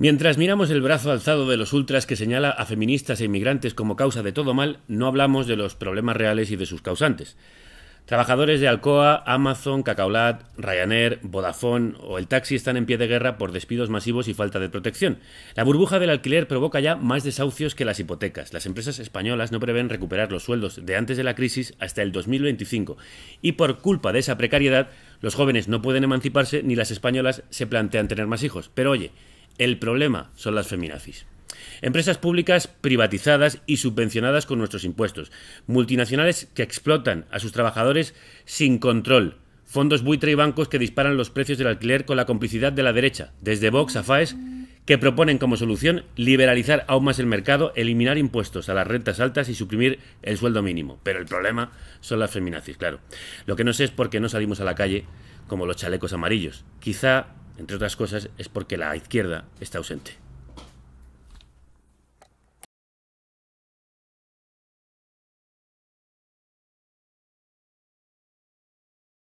Mientras miramos el brazo alzado de los ultras que señala a feministas e inmigrantes como causa de todo mal, no hablamos de los problemas reales y de sus causantes. Trabajadores de Alcoa, Amazon, Cacaulat, Ryanair, Vodafone o el taxi están en pie de guerra por despidos masivos y falta de protección. La burbuja del alquiler provoca ya más desahucios que las hipotecas. Las empresas españolas no prevén recuperar los sueldos de antes de la crisis hasta el 2025 y por culpa de esa precariedad los jóvenes no pueden emanciparse ni las españolas se plantean tener más hijos. Pero oye, el problema son las feminazis. Empresas públicas privatizadas y subvencionadas con nuestros impuestos. Multinacionales que explotan a sus trabajadores sin control. Fondos buitre y bancos que disparan los precios del alquiler con la complicidad de la derecha, desde Vox a FAES, que proponen como solución liberalizar aún más el mercado, eliminar impuestos a las rentas altas y suprimir el sueldo mínimo. Pero el problema son las feminazis, claro. Lo que no sé es por qué no salimos a la calle como los chalecos amarillos. Quizá entre otras cosas, es porque la izquierda está ausente.